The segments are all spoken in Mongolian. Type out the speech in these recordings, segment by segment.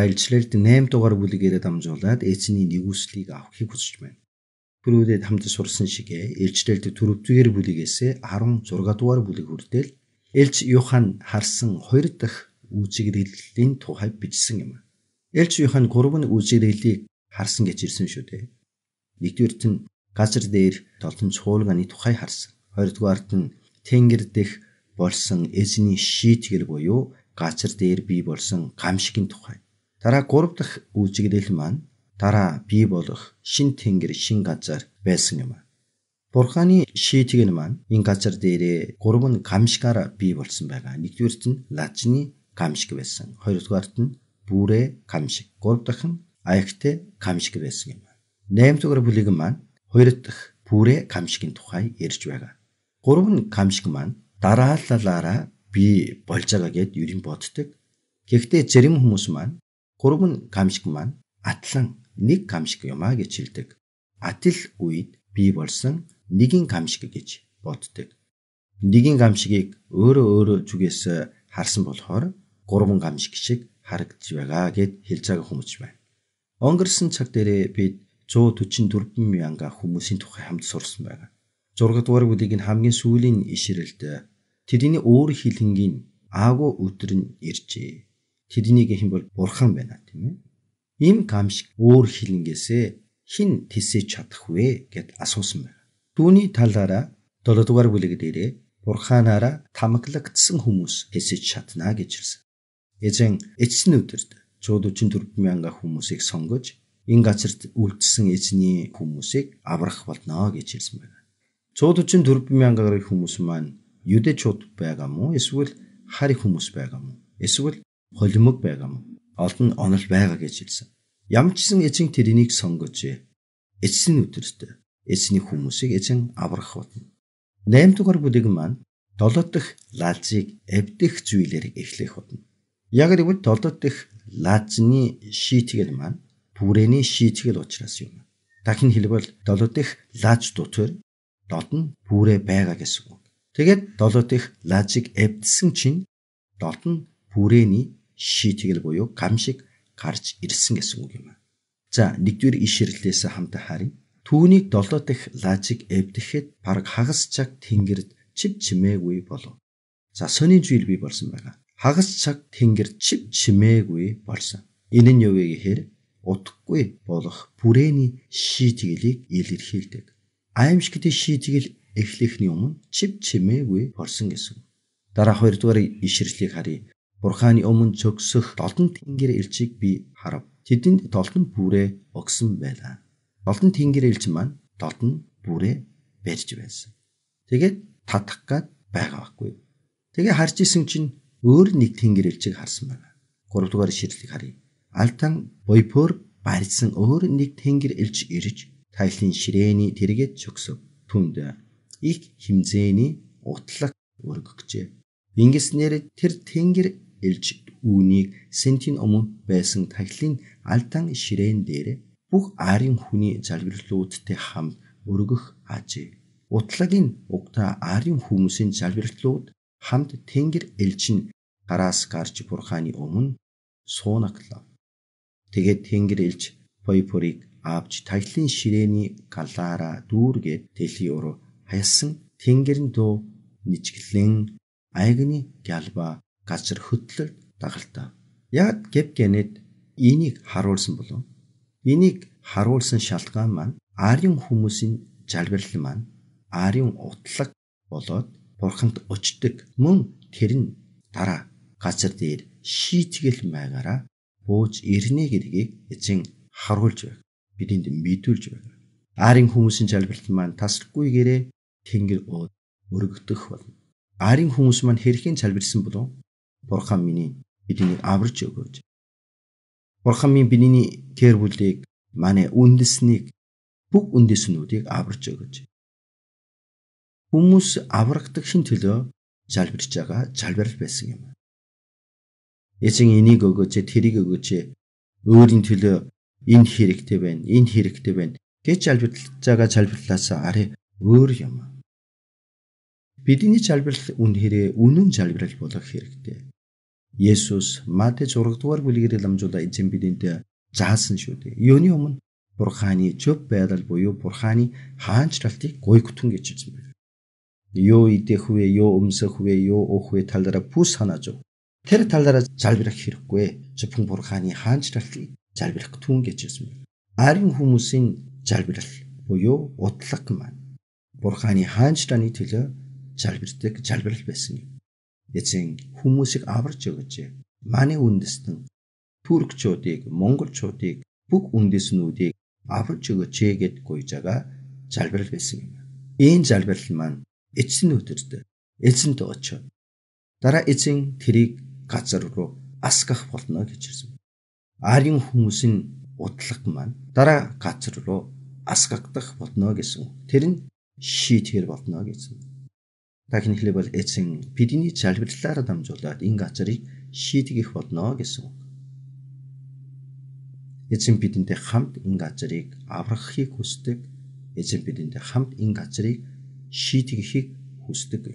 За илчлэлд 8 дугаар бүлгээрээ дамжуулаад эзний нэгүслийг авахыг хүсэж байна. Түрүүдэд хамт сурсан шигэ илчлэлд 4-р бүлгээс 16 дугаар бүлэг хүртэл Элч Юхан харсан хоёр дахь үзэгдлийн тухай бичсэн юм. Элч Юхан гурван үзэгдлийг харсан гэж ирсэн шүү дээ. Нэгдүгээрт нь газар дээр толон чуулганы тухай харсан. Хоёрдугаарт нь Тэнгэр дэх болсон эзний шийтгэл буюу газар дээр бий болсон гамшигын тухай. Дараа 3 дахь үжигдэл маань дараа бий болох шин тэнгэр шин газар байсан юм. Бурханы шийтэг нь маань энэ газар дээрээ 3 нь гамшгаараа бий болсон байгаа. Нэгдүгээрт нь лажны гамшиг байсан. Хоёрдугаарт нь бүрээ гамшиг. Гурав дахь нь аягтай гамшиг байсан юм. 8 дугаар бүлэг маань хоёр дахь бүрээ гамшигын тухай ярьж байгаа. Гурав нь гамшиг маань дараалалаараа би болж байгаа гэд юрийн боддог. Гэхдээ зарим хүмүүс маань Гурван гамшиг маань атлан нэг гамшиг юм а гэж хэлдэг. Атл үед бий болсон нэгэн гамшиг гэж боддог. Нэгэн гамшигийг өөрөө өөрөө зүгээс харсан болохоор гурван гамшиг шиг харагдж байгаа гэд хэлж байгаа хүмүүс байна. Өнгөрсөн цаг дээрээ бид 144 мянга хүмүүсийн тухай хамт сурсан байна. 6 дугаар бүлийг нь хамгийн сүүлийн ишрэлд тэрний өөр хилэнгийн аагүй өдөр нь иржээ тэрнийг хэн бол бурхан байна тийм ээ. Ийм гамшиг өөр хилэнгээсээ хин тисэж чадах вэ гэд асуусан байна. Түүний талаараа 7 дугаар бүлэг дээрээ бурханаараа тамаглагдсан хүмүүс тисэж чадна гэж хэлсэн. Эзэн эцсийн өдөрт 144 мянга хүмүүсийг сонгож энэ газарт үлдсэн эзний хүмүүсийг аврах болно гэж хэлсэн байна. 144 мянгаар хүмүүс маань юдэчуд байгаа мó эсвэл хари хүмүүс байгаа мó эсвэл хулимог байгаам. Олон онол байгаа гэж хэлсэн. Ямар ч гэсэн эзэн тэрнийг сонгожээ. Эцсийн өдрөстөө эзний хүмүүсийг эзэн аврах болно. 8 дугаар бүлэг маань 7 дахь лазыг эвдэх зүйлээр эхлэх болно. Яг гэвэл 7 дахь лазны шийтгэл маань бүрээний шийтгэл учраас юм. Дахин хэлбэл 7 дахь лаз дотор 7 нь бүрээ байгаа гэсэн үг. Тэгээд 7 дахь лазыг эвдсэн чинь 7 нь бүрээний шийтгэл буюу гамшиг гарч ирсэн гэсэн үг юм. За нэгдүгээр ишэрлээс хамтаа харъя. Түүнийг 7 дахь лажиг эвдэхэд баг хагас цаг тэнгэрд чив чимээгүй болов. За сонин зүйл бий болсон байгаа. Хагас цаг тэнгэрд чив чимээгүй болсон. Энэ нь юу вэ гэхээр утгагүй болох бүрээний шийтгэлийг илэрхийлдэг. Аимшигтэй шийтгэл эхлэхний өмнө чив чимээгүй болсон гэсэн. Дараа хоёрдугаар ишэрлийг харъя. Бурханы өмнө цогсөх Долдон тэнгэр элчийг би харав. Тэдэнд долдон бүрээ өгсөн байлаа. Долдон тэнгэр элч маань долдон бүрээ барьж байсан. Тэгээд татах гад байгаа байхгүй. Тэгээ харж исэн чинь өөр нэг тэнгэр элчийг харсан байна. 3 дугаар ширлийг харъя. Алтан буйпор барьсан өөр нэг тэнгэр элч ирж тайлын ширээний тэргээд чөгсөв. Түнд их химзээний утлаг өргөгчээ. Ингэснээр тэр тэнгэр элж үүнийг сентин өмнө байсан тахилын алдаан ширээн дээр бүх арын хүний залбирлуудтай хамт өргөх ажээ. Утлагийн угта арын хүмүүсийн залбирлууд хамт Тэнгэр элчин гараас гарч бурханы өмнө суунаглав. Тэгээд Тэнгэр элч Пойпорыг авч тахилын ширээний галаараа дүүргээд дэлхий уруу хаясан Тэнгэрийн дөө нэчгэлэн айгны гялба газар хөдлөлт дагалдав. Яад Гебгенэд энийг харуулсан болов? Энийг харуулсан шалтгаан маань Арийн хүмүүсийн залбирал маань Арийн утлаг болоод Бурханд өчтдөг. Мөн тэр нь дараа газар дээр шийтгэл маягараа бууж ирнэ гэдгийг эзэн харуулж байна. Бидэнд мэдүүлж байна. Арийн хүмүүсийн залбирал маань тасрахгүй гэрээ тэнгэр ууд өргөдөх болно. Арийн хүмүүс маань хэрхэн залбирсан болов? Бурхан миний биднийг аварж өгөөч. Бурхан минь биний гэр бүлийг, манай үндэснийг, бүх үндэснүүдийг аварж өгөөч. Хүмүүс аврагдахын төлөө залбирч байгаа залбирал байсан юм. Эзэн энийг өгөөч, тэрийг өгөөч. Өөрийн төлөө энэ хэрэгтэй байна, энэ хэрэгтэй байна гэж залбирлаж байгаа залбирлаасаа арай өөр юм. Бидний залбирал үн хэрэг үнэн залбирал болох хэрэгтэй. Есүс Матэй 6-р бүлгээр дамжуулаад эзэн бидэнд заасан шүү дээ. Йоны өмнө Бурханы зөв байдал буюу Бурханы хаанчлалтыг гойгтун гэж хэлсэн байна. Йоо идэхвэ, йоо өмсөхвэ, йоо өхвэ талдараа бүс санааж. Тэр талдараа залбирах хэрэггүй. Зөвхөн Бурханы хаанчлалтыг залбирах түн гэж хэлсэн байна. Харин хүмүүсийн залбирал буюу утлаг маань Бурханы хаанчлалны төлөө залбирдаг залбирал байсан юм. Эцэг хүмүүсийг аварж өгөөч. Манай үндэстэн Туркчуудыг, Монголчуудыг бүх үндэстнүүдийг аварж өгөөч гэд гуйжаага залбирал байсан юм. Ийм залбирал маань эцсийн өдөрт эцэн тоочоо. Дараа эцэн тэрийг газар руу асгах болно гэж хэлсэн. Арийн хүмүүсийн утлаг маань дараа газар руу асгахдах болно гэсэн. Тэр нь шийтгэр болно гэсэн. Техник левел эцэн PD-ний залбирлаараа дамжуулаад энэ газрыг шийтгэх болно гэсэн үг. Эзэн бидэнтэй хамт энэ газрыг аврахыг хүсдэг. Эзэн бидэнтэй хамт энэ газрыг шийтгэхийг хүсдэг.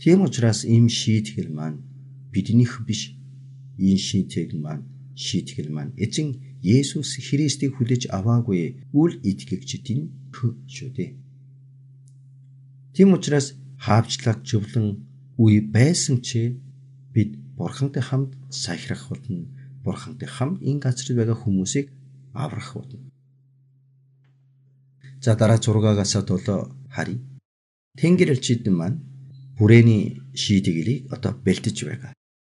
Тийм учраас ийм шийтгэл маань биднийх биш. Энэ шийтгэл маань шийтгэл маань эзэн Есүс Христийг хүлээж аваагүй үл итгэгчдийн шүү дээ. Тийм учраас хаавчлаг живлэн үе байсан ч бид бурхантай хамт сахирах болно. Бурхантай хамт энэ газрт байгаа хүмүүсийг аврах болно. За дараа 6-аас 7 харъя. Тэнгэр элчидэн маань бүрээний шийдэглийг одоо бэлтэж байгаа.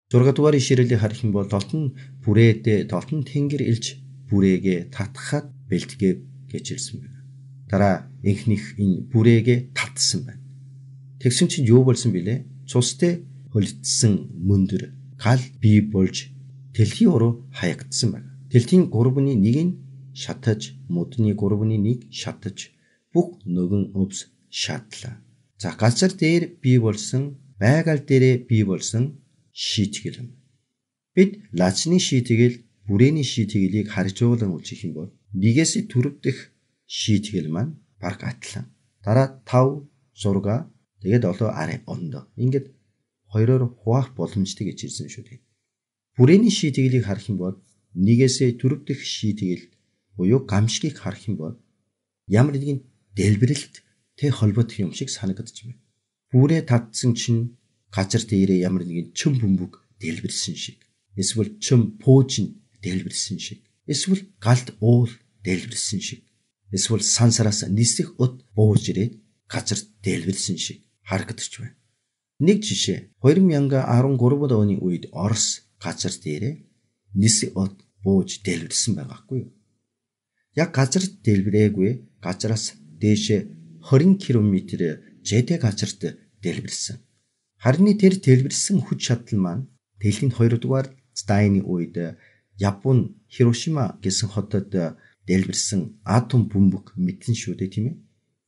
6 дугаар ишрэлийг харах юм бол толтон бүрээдээ толтон тэнгэр элч бүрээгээ татхад бэлтгэ гэж хэлсэн байна. Дараа инхних энэ бүрээгээ татсан байна. Тэгсэн чинь юу болсон бilé? Цустай хөлдсөн мөндөр гал бий болж дэлхийн уруу хаягдсан байна. Дэлхийн 3-ны 1 нь шатаж, модны 3-ны 1 шатаж, бүх нөгөн өвс шатлаа. За газар дээр бий болсон, байгаль дээрээ бий болсон шийтгэл юм. Бид лацны шийтгэл, бүрээний шийтгэлийг харьцуулан үлжих юм бол нэгээс дөрөв дэх шийтгэл маань баг атлаа. Дараа 5, 6, Тэгээд олоо арын ондоо. Ингээд хоёроор хуваах боломжтой гэж ирсэн шүү дээ. Бүрээний ший тэглийг харах юм бол нэгээсээ түрүү дэх ший тэгэл буюу гамшигыг харах юм бол ямар нэгэн дэлбэрэлт тэ холбогдох юм шиг санагдаж байна. Бүрээ татсан чинь газар дээрээ ямар нэгэн чөм бөмбөг дэлбэрсэн шиг. Эсвэл чөм пууж дэлбэрсэн шиг. Эсвэл галт уул дэлбэрсэн шиг. Эсвэл сансараас нисэх ут бууж ирээд газар дэлбэрсэн шиг харагдаж байна. Нэг жишээ 2013 оны үед Орос газар дээрээ нис од бууж дэлбэрсэн байгаахгүй юу? Яг газар дэлбэрээгүй газараас дээшээ 20 км жэдэ газарт дэлбэрсэн. Харин тэр дэлбэрсэн хүч чадал маань дэлхийн 2 дугаар дайны үед Япон Хирошима гэсэн хотод дэлбэрсэн атом бөмбөг мэдэн шүү дээ тийм ээ.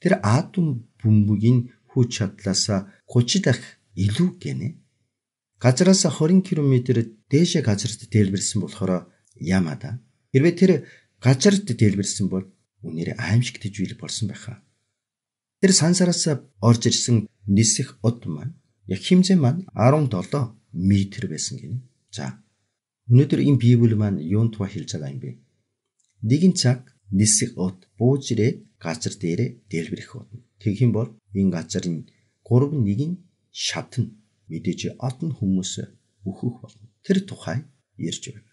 Тэр атом бөмбөгийн хүч чадлаасаа 30 дахь илүү гинэ. Газраас 20 км дээшээ газарт дэлбэрсэн болохоор ямада. Хэрвээ тэр газарт дэлбэрсэн бол үнээр аимшигтэж үйл болсон байхаа. Тэр сансараас орж ирсэн нисэх од маань яг хэмжээ маань 17 м байсан гинэ. За. Өнөөдөр энэ Библи маань юунт ба хэлж байгаа юм бэ? Нэгэн цаг нисэх ут бүүжрээ газар дээрээ дэлбэрэх болно. Тэгэх юм бол энэ газрын 3-1 нь шатна. Мэдээж ат нь хүмүүс өөхөх болно. Тэр тухай ярьж байна.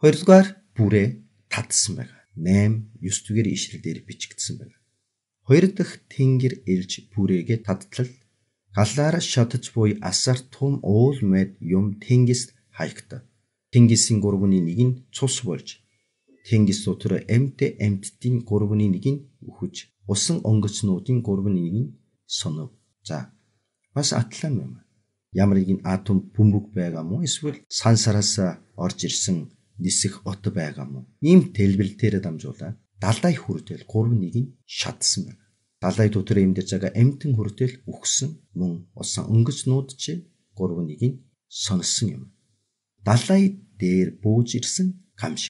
Хоёрдугаар бүрээ татсан байна. 8 9 дугаар ишлэл дээр бичигдсэн байна. Хоёр дахь тэнгэр ирж бүрээгээ таттлал галлаараа шатж буй асар том уул мэд юм тэнгис хаягта. Тэнгисийн гурвны нэг нь цус болж Тэнгис нутгаар амьд амьдтын 3-1-ийг нь үхэж, усан онгоцнуудын 3-1-ийг нь сонов. За. Бас атлан юм. Ямар нэгэн атом бөмбөг байгаа мó эсвэл сан сараас орж ирсэн нисэх от байгаа мó. Ийм тэлбэрлэлээр дамжуулаад далай хүртэл 3-1-ийг нь шатсан байна. Далай дотор юм дээр зага амтэн хүртэл үхсэн мөн усан өнгөцнүүд ч 3-1-ийг сонсон юм. Далай дээр бууж ирсэн гамш.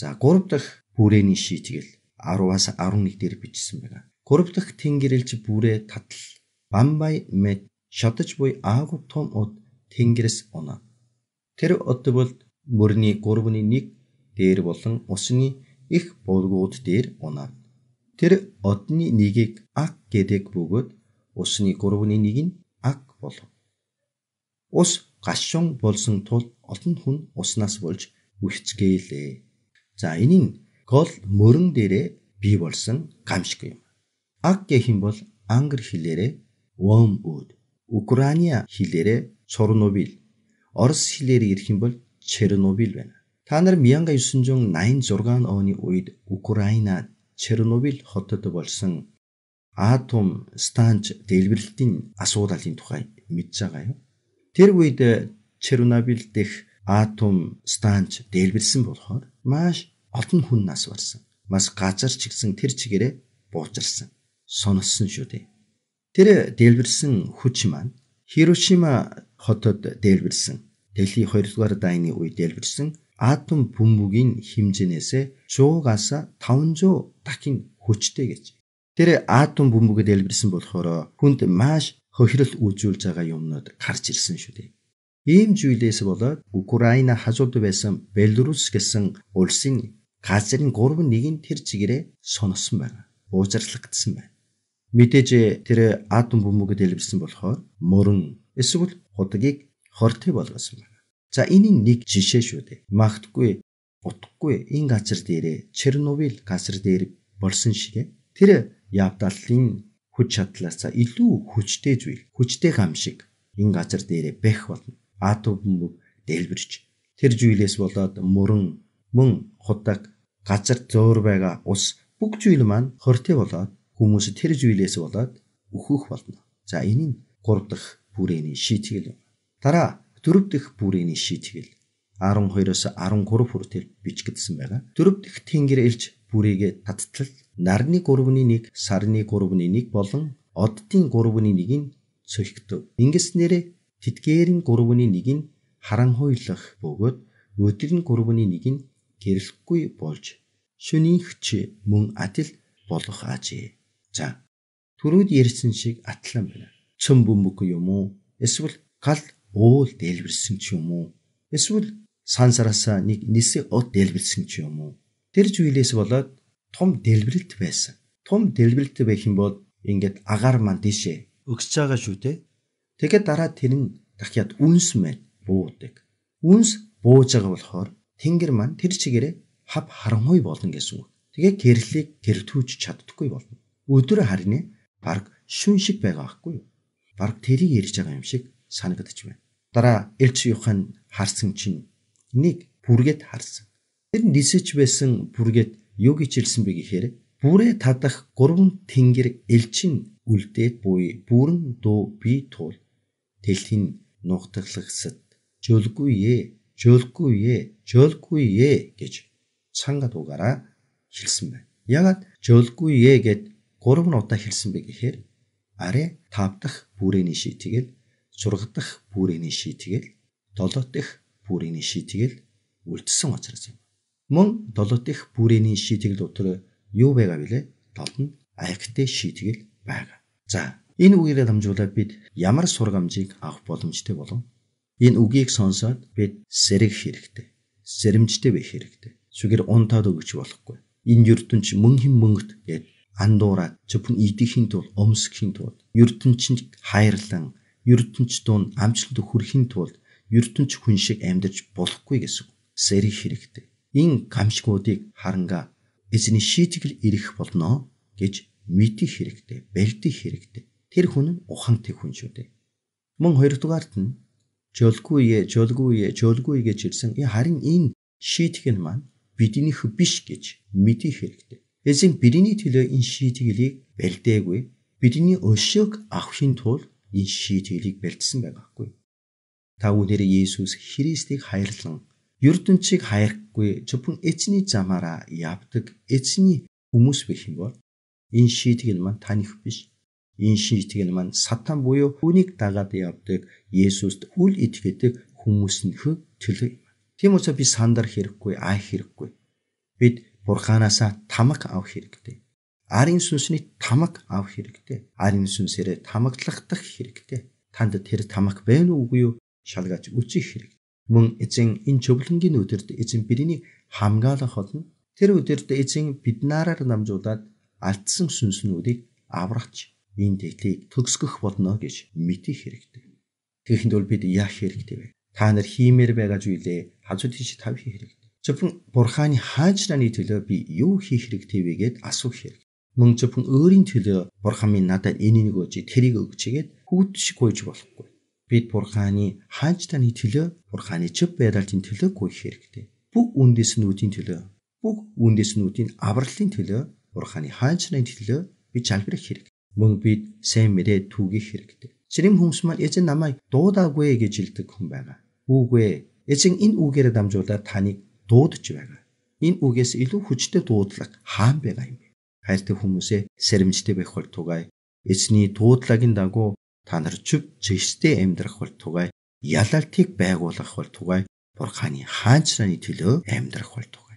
За 3 дахь бүрээний ший тэгэл 10-аас 11 дээр бичсэн байна. 3 дахь тэнгэрэлж бүрээ татал Бамбай мэд шатаж буй аагу том од тэнгэрс оноо. Тэр од бол мөрний 3.1 дээр болон усны их булгууд дээр унаа. Тэр одны нэгийг аг гэдэг бөгөөд усны 3.1-ийг нь аг болов. Ус гашуун болсон тул олон хүн уснаас болж үхцгээлээ. За энийн гол мөрөн дээрээ бий болсон гамшиг юм. Аг гэх юм бол англи хэлээрээ wormwood, Украина хэлээрээ Чорнобил, Орос хэлээр ирэх юм бол Чернобил байна. Та нар 1986 оны үед Украина Чернобил хотод болсон атом станц дэлбэрэлтийн асуудалын тухай мэдж байгаа юм. Тэр үед Чернобил дэх атом станц дэлбэрсэн болохоор маш Олон хүн нас барсан. Мас газар ч гэсэн тэр чигээрээ буужирсан. Соноссон шүү дээ. Тэр дэлбэрсэн хүч маань Хирошима хотод дэлбэрсэн. Дэлхийн 2 дугаар дайны үе дэлбэрсэн атом бөмбөгийн хэмжээнээс 100-аас 500 дахин хүчтэй гэж. Тэр атом бөмбөгөд дэлбэрсэн болохоор хүнд маш хохирол үүсүүлж байгаа юмнууд гарч ирсэн шүү дээ. Ийм зүйлээс болоод Украина хажууд байсан Беларусь гэсэн улсын газрын 3 нэг нь тэр чигээрээ соносон байна. Уузарлагдсан байна. Мэдээж э, тэр э, атом бөмбөгөд илвсэн болохоор мөрөн эсвэл хутгийг хортой болгосон байна. За энийн нэг жишээ шүү дээ. Магтгүй утгагүй энэ газар дээрээ Черновил газар дээр болсон шигэ тэр э, явдлын хүч чадлаас илүү хүчтэй зүйл, хүчтэй хам шиг энэ газар дээрээ бэх болно. Атом бөмбөг дэлбэрч тэр зүйлээс болоод мөрөн мөн худаг, газар зөөр байгаа ус бүх зүйл маань хортой болоод хүмүүс тэр зүйлээс болоод өөхөх болно. За энэ нь 3 дахь бүрээний шийтгэл юм. Дараа 4 дахь бүрээний шийтгэл 12-оос 13 хүртэл бичгдсэн байгаа. 4 дахь тэнгэр элч бүрийгэ таттлал нарны 3.1, сарны 3.1 болон оддын 3.1-ийг цөхтөв. Ингэснээр тэтгээрийн 3.1-ийг харанхуйлах бөгөөд өдөр нь 3.1-ийг гэрлэхгүй болж шөнийгч мөн адил болох ажээ. За түрүүд ярьсан шиг атлан байна. Цөм бөмбөг юм уу? Эсвэл гал уул дэлбэрсэн ч юм уу? Эсвэл сансараасаа нэг нисэ ут дэлбэрсэн ч юм уу? Тэр зүйлээс болоод том дэлбэрэлт байсан. Том дэлбэрэлт байх юм бол ингээд агаар маань дишээ өгсөж байгаа шүү дээ. Тэгээд дараа тэр нь дахиад үнс мэн буудаг. Үнс бууж байгаа болохоор тэнгэр маань тэр чигээрээ хав харанхуй болно гэсэн үг. Тэгээ гэрлийг гэртүүж чаддаггүй болно. Өдөр харин баг шүн шиг байгаа байхгүй юу? Баг тэрийг ярьж байгаа юм шиг санагдаж байна. Дараа Элч Юхан харсан чинь нэг бүргээд харсан. Тэр нисэж байсан бүргээд юу гэж хэлсэн бэ гэхээр бүрээ тадах гурван тэнгэр элчин үлдээд буй бүрэн дуу би туул тэлхийн нугтаглагсад жөлгүй ээ жөөлгүй ээ, жөөлгүй ээ гэж цанга дуугараа хэлсэн байна. Ягаад жөөлгүй ээ гэд 3 удаа хэлсэн бэ гэхээр арай 5 дахь бүрээний ший тэгэл 6 дахь бүрээний ший тэгэл 7 дахь бүрээний ший тэгэл үлдсэн учраас юм. Мөн 7 дахь бүрээний ший тэгэл дотор юу байгаа вэ? 7 нь архитэ ший тэгэл байгаа. За энэ үгээрээ дамжуулаад бид ямар сургамжийг авах боломжтой болов? Энэ үгийг сонсоод бид сэрэх хэрэгтэй. Сэрэмжтэй байх хэрэгтэй. Зүгээр унтаад өгч болохгүй. Энэ ертөнц мөн хин мөнгөд гээд андуураад зөвхөн идэхийн тулд өмсөхийн тулд ертөнцид хайрлан ертөнцид дунд амжилт хүрхийн тулд ертөнц хүн шиг амьдаж болохгүй гэсэн сэрэх хэрэгтэй. Энэ гамшгуудыг харанга эзний шийтгэл ирэх болно гэж мэдих хэрэгтэй, бэлдэх хэрэгтэй. Тэр хүн нь ухаантай хүн шүү дээ. Мөн хоёрдугаарт нь жолгүй жолгүй жолгүй гэж ирсэн. Харин энэ шийтгэл маань биднийх биш гэж мэдих хэрэгтэй. Эзэн бидний төлөө энэ шийтгэлийг бэлдээгүй. Бидний өшөөг авахын тулд энэ шийтгэлийг бэлдсэн байгаагүй. Та өнөөдөр Есүс Христийг хайрлан ертөнцийг хайрхгүй зөвхөн эзний замаараа явдаг эзний хүмүүс биш юм бол энэ шийтгэл маань таних биш энэ шийтг нь маань сатан буюу үнийг дагаад явдаг Есүст үл итгэдэг хүмүүснийхөө төлөө юм. Тийм учраас би сандар хэрэггүй, аа хэрэггүй. Бид бурхаанаасаа тамаг авах хэрэгтэй. Арын сүнсний тамаг авах хэрэгтэй. Арын сүнсээрээ тамаглахдах хэрэгтэй. Танд тэр тамаг байна уугүй юу? Шалгаж үчих хэрэгтэй. Мөн эзэн энэ чөвлөнгийн өдөрт эзэн бидний хамгаалах болно. Тэр өдөрт эзэн бид нараар намжуулаад алдсан сүнснүүдийг аврагч энэ тэтгийг төгсгөх болно гэж мэдэх хэрэгтэй. Тэгэхэд бол бид яах хэрэгтэй вэ? Та нар хиймээр байгаа зүйлээ хажууд тийш тав хийх хэрэгтэй. Зөвхөн бурханы хаажраны төлөө би юу хийх хэрэгтэй вэ гэд асуух хэрэгтэй. Мөн зөвхөн өөрийн төлөө бурхан минь надад энийг өгөөч, тэрийг өгөөч гэд хүүдшиг гуйж болохгүй. Бид бурханы хаажраны төлөө, бурханы чөв байдалтын төлөө гуйх хэрэгтэй. Бүх үндэс нүүдийн төлөө, бүх үндэс нүүдийн авралын төлөө, бурханы хаажраны төлөө би чалбарах хэрэг. Мөн бид сайн мэрээ түгэх хэрэгтэй. Жирийн хүмүүс маань эзэн намайг дуудаагүй гэж хэлдэг хүн байгаа. Үгүй ээ. Эзэн энэ үгээр дамжуулаад таныг дуудаж байгаа. Энэ үгээс илүү хүчтэй дуудлага хаан байгаа юм бэ? Хайртай хүмүүсээ сэрэмжтэй байх бол тугай. Эзний дуудлагын дагуу та нар чөв чэстэй амьдрах бол тугай. Ялалтыг байгуулах бол тугай. Бурханы хаанчрааны төлөө амьдрах бол тугай.